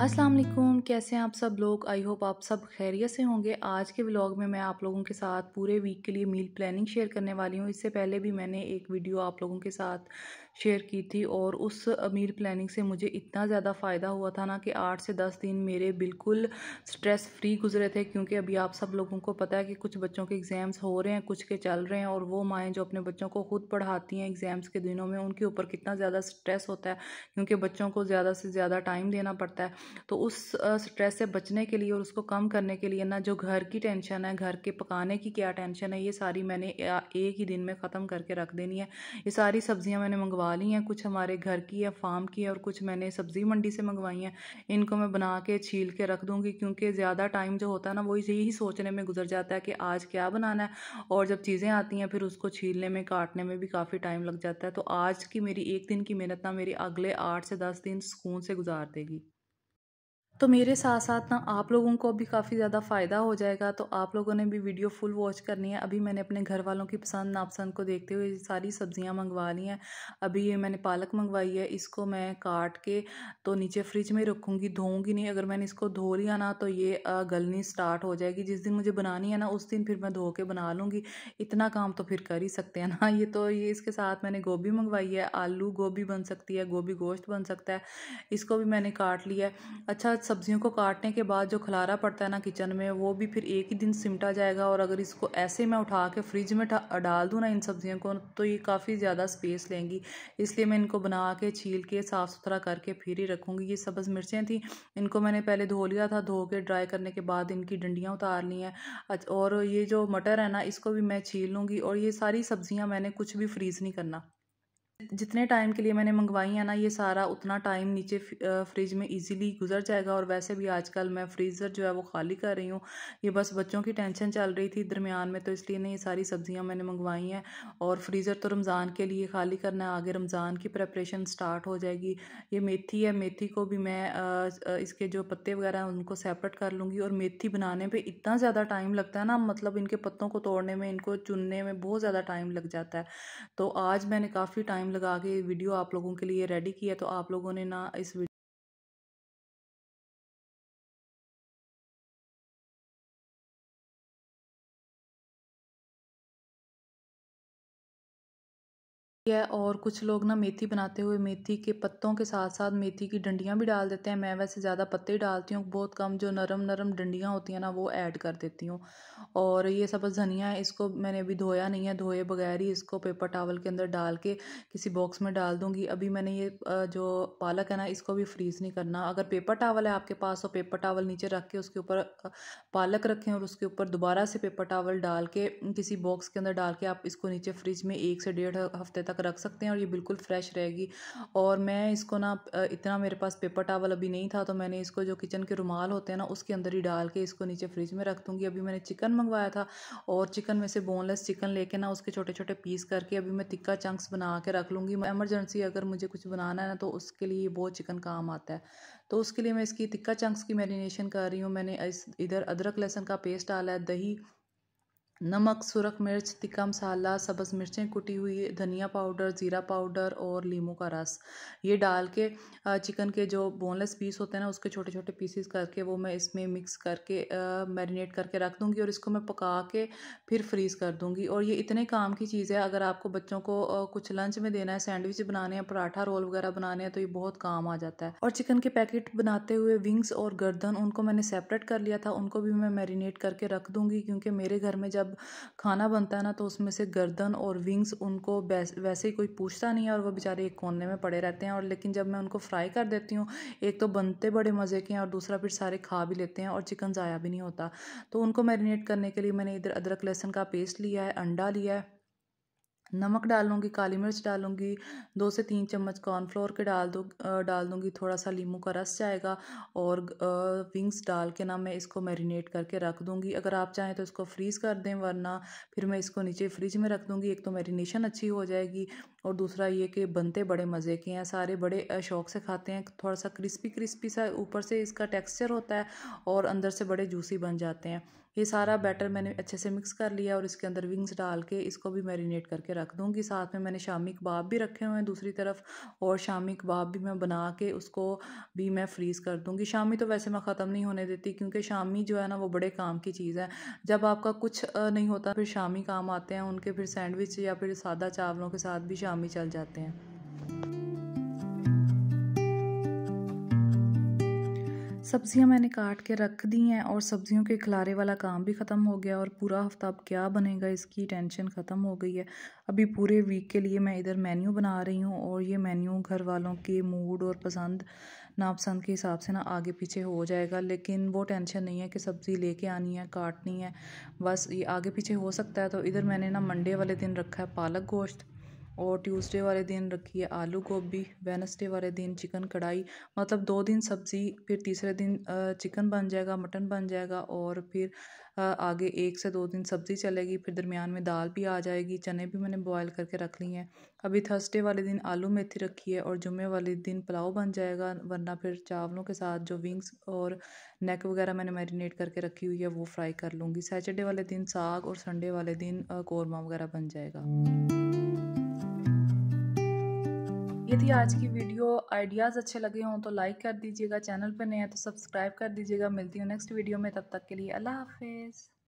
अस्सलाम वालेकुम कैसे हैं आप सब लोग आई होप आप सब खैरियत से होंगे आज के व्लॉग में मैं आप लोगों के साथ पूरे वीक के लिए मील प्लानिंग शेयर करने वाली हूँ इससे पहले भी मैंने एक वीडियो आप लोगों के साथ शेयर की थी और उस अमीर प्लानिंग से मुझे इतना ज़्यादा फ़ायदा हुआ था ना कि आठ से दस दिन मेरे बिल्कुल स्ट्रेस फ्री गुजरे थे क्योंकि अभी आप सब लोगों को पता है कि कुछ बच्चों के एग्ज़ाम्स हो रहे हैं कुछ के चल रहे हैं और वो माएँ जो अपने बच्चों को खुद पढ़ाती हैं एग्ज़ाम्स के दिनों में उनके ऊपर कितना ज़्यादा स्ट्रेस होता है क्योंकि बच्चों को ज़्यादा से ज़्यादा टाइम देना पड़ता है तो उस स्ट्रेस से बचने के लिए और उसको कम करने के लिए ना जो घर की टेंशन है घर के पकाने की क्या टेंशन है ये सारी मैंने एक ही दिन में ख़त्म करके रख देनी है ये सारी सब्ज़ियाँ मैंने मंगवा मंगवा ली हैं कुछ हमारे घर की है फार्म की है और कुछ मैंने सब्ज़ी मंडी से मंगवाई हैं इनको मैं बना के छील के रख दूँगी क्योंकि ज़्यादा टाइम जो होता है ना वो यही सोचने में गुजर जाता है कि आज क्या बनाना है और जब चीज़ें आती हैं फिर उसको छीलने में काटने में भी काफ़ी टाइम लग जाता है तो आज की मेरी एक दिन की मेहनत ना मेरी अगले आठ से दस दिन सुकून से गुजार देगी तो मेरे साथ साथ ना आप लोगों को भी काफ़ी ज़्यादा फ़ायदा हो जाएगा तो आप लोगों ने भी वीडियो फुल वॉच करनी है अभी मैंने अपने घर वालों की पसंद नापसंद को देखते हुए सारी सब्ज़ियाँ मंगवा ली हैं अभी ये मैंने पालक मंगवाई है इसको मैं काट के तो नीचे फ्रिज में रखूँगी धोऊँगी नहीं अगर मैंने इसको धो लिया ना तो ये गलनी स्टार्ट हो जाएगी जिस दिन मुझे बनानी है ना उस दिन फिर मैं धो के बना लूँगी इतना काम तो फिर कर ही सकते हैं ना ये तो ये इसके साथ मैंने गोभी मंगवाई है आलू गोभी बन सकती है गोभी गोश्त बन सकता है इसको भी मैंने काट लिया है अच्छा सब्जियों को काटने के बाद जो खलारा पड़ता है ना किचन में वो भी फिर एक ही दिन सिमटा जाएगा और अगर इसको ऐसे मैं उठा के फ्रिज में डाल दूँ ना इन सब्जियों को तो ये काफ़ी ज़्यादा स्पेस लेंगी इसलिए मैं इनको बना के छील के साफ़ सुथरा करके फिर ही रखूँगी ये सब्ज़ मिर्चें थी इनको मैंने पहले धो लिया था धो के ड्राई करने के बाद इनकी डंडियाँ उतार ली हैं और ये जो मटर है ना इसको भी मैं छील लूँगी और ये सारी सब्ज़ियाँ मैंने कुछ भी फ्रीज़ नहीं करना जितने टाइम के लिए मैंने मंगवाई है ना ये सारा उतना टाइम नीचे फ्रिज में इजीली गुजर जाएगा और वैसे भी आजकल मैं फ्रीज़र जो है वो खाली कर रही हूँ ये बस बच्चों की टेंशन चल रही थी दरमियान में तो इसलिए ना ये सारी सब्ज़ियाँ मैंने मंगवाई हैं और फ्रीज़र तो रमज़ान के लिए खाली करना है आगे रमज़ान की प्रेपरेशन स्टार्ट हो जाएगी ये मेथी है मेथी को भी मैं इसके जो पत्ते वगैरह हैं उनको सेपरेट कर लूँगी और मेथी बनाने पर इतना ज़्यादा टाइम लगता है ना मतलब इनके पत्तों को तोड़ने में इनको चुनने में बहुत ज़्यादा टाइम लग जाता है तो आज मैंने काफ़ी टाइम लगा के वीडियो आप लोगों के लिए रेडी किया तो आप लोगों ने ना इस है और कुछ लोग ना मेथी बनाते हुए मेथी के पत्तों के साथ साथ मेथी की डंडियाँ भी डाल देते हैं मैं वैसे ज़्यादा पत्ते डालती हूँ बहुत कम जो नरम नरम डंडियाँ होती हैं ना वो ऐड कर देती हूँ और ये सब धनिया है इसको मैंने अभी धोया नहीं है धोए बगैर ही इसको पेपर टावल के अंदर डाल के किसी बॉक्स में डाल दूँगी अभी मैंने ये जो पालक है ना इसको भी फ्रीज़ नहीं करना अगर पेपर टावल है आपके पास तो पेपर टावल नीचे रख के उसके ऊपर पालक रखें और उसके ऊपर दोबारा से पेपर टावल डाल के किसी बॉक्स के अंदर डाल के आप इसको नीचे फ्रिज में एक से डेढ़ हफ्ते तक तक रख सकते हैं और ये बिल्कुल फ्रेश रहेगी और मैं इसको ना इतना मेरे पास पेपर टावल अभी नहीं था तो मैंने इसको जो किचन के रुमाल होते हैं ना उसके अंदर ही डाल के इसको नीचे फ्रिज में रख दूँगी अभी मैंने चिकन मंगवाया था और चिकन में से बोनलेस चिकन लेके ना उसके छोटे छोटे पीस करके अभी मैं तिक्का चंक्स बना के रख लूँगी एमरजेंसी अगर मुझे कुछ बनाना है ना तो उसके लिए बहुत चिकन काम आता है तो उसके लिए मैं इसकी तिक्का चंक्स की मैरिनेशन कर रही हूँ मैंने इस इधर अदरक लहसन का पेस्ट डाला है दही नमक सुरख मिर्च तिक्का मसाला सब्ज़ मिर्चें कुटी हुई धनिया पाउडर ज़ीरा पाउडर और लीमू का रस ये डाल के चिकन के जो बोनलेस पीस होते हैं ना उसके छोटे छोटे पीसेस करके वो मैं इसमें मिक्स करके मैरिनेट करके रख दूँगी और इसको मैं पका के फिर फ्रीज़ कर दूँगी और ये इतने काम की चीज़ है अगर आपको बच्चों को कुछ लंच में देना है सैंडविच बनाने हैं पराठा रोल वगैरह बनाने हैं तो ये बहुत काम आ जाता है और चिकन के पैकेट बनाते हुए विंग्स और गर्दन उनको मैंने सेपरेट कर लिया था उनको भी मैं मैरिनेट करके रख दूँगी क्योंकि मेरे घर में जब खाना बनता है ना तो उसमें से गर्दन और विंग्स उनको वैसे ही कोई पूछता नहीं है और वो बेचारे एक कोने में पड़े रहते हैं और लेकिन जब मैं उनको फ्राई कर देती हूँ एक तो बनते बड़े मज़े के हैं और दूसरा फिर सारे खा भी लेते हैं और चिकन ज़ाया भी नहीं होता तो उनको मैरिनेट करने के लिए मैंने इधर अदरक लहसुन का पेस्ट लिया है अंडा लिया है नमक डालूंगी काली मिर्च डालूँगी दो से तीन चम्मच कॉर्नफ्लोर के डाल दो डाल दूँगी थोड़ा सा लीमू का रस जाएगा और विंग्स डाल के ना मैं इसको मैरिनेट करके रख दूँगी अगर आप चाहें तो इसको फ्रीज़ कर दें वरना फिर मैं इसको नीचे फ्रिज में रख दूँगी एक तो मैरिनेशन अच्छी हो जाएगी और दूसरा ये कि बनते बड़े मज़े के हैं सारे बड़े शौक से खाते हैं थोड़ा सा क्रिस्पी क्रिस्पी सा ऊपर से इसका टेक्सचर होता है और अंदर से बड़े जूसी बन जाते हैं ये सारा बैटर मैंने अच्छे से मिक्स कर लिया और इसके अंदर विंग्स डाल के इसको भी मैरिनेट करके रख दूँगी साथ में मैंने शामी कबाब भी रखे हुए हैं दूसरी तरफ और शामी कबाब भी मैं बना के उसको भी मैं फ्रीज़ कर दूँगी शामी तो वैसे मैं ख़त्म नहीं होने देती क्योंकि शामी जो है ना वो बड़े काम की चीज़ है जब आपका कुछ नहीं होता फिर शामी काम आते हैं उनके फिर सैंडविच या फिर सादा चावलों के साथ भी काम ही चल जाते हैं सब्ज़ियाँ मैंने काट के रख दी हैं और सब्ज़ियों के खिलारे वाला काम भी ख़त्म हो गया और पूरा हफ्ता अब क्या बनेगा इसकी टेंशन ख़त्म हो गई है अभी पूरे वीक के लिए मैं इधर मेन्यू बना रही हूँ और ये मेन्यू घर वालों के मूड और पसंद नापसंद के हिसाब से ना आगे पीछे हो जाएगा लेकिन वो टेंशन नहीं है कि सब्ज़ी लेके आनी है काटनी है बस ये आगे पीछे हो सकता है तो इधर मैंने ना मंडे वाले दिन रखा है पालक गोश्त और ट्यूसडे वाले दिन रखी है आलू गोभी वेनसडे वाले दिन चिकन कढ़ाई मतलब दो दिन सब्ज़ी फिर तीसरे दिन चिकन बन जाएगा मटन बन जाएगा और फिर आगे एक से दो दिन सब्ज़ी चलेगी फिर दरमियान में दाल भी आ जाएगी चने भी मैंने बॉयल करके रख ली हैं अभी थर्सडे वाले दिन आलू मेथी रखी है और जुमे वाले दिन पुलाव बन जाएगा वरना फिर चावलों के साथ जो विंग्स और नेक वगैरह मैंने मैरिनेट करके रखी हुई है वो फ्राई कर लूँगी सैटरडे वाले दिन साग और संडे वाले दिन कौरमा वगैरह बन जाएगा ये थी आज की वीडियो आइडियाज़ अच्छे लगे हों तो लाइक कर दीजिएगा चैनल पर नए हैं तो सब्सक्राइब कर दीजिएगा मिलती हूँ नेक्स्ट वीडियो में तब तक के लिए अल्लाह हाफिज़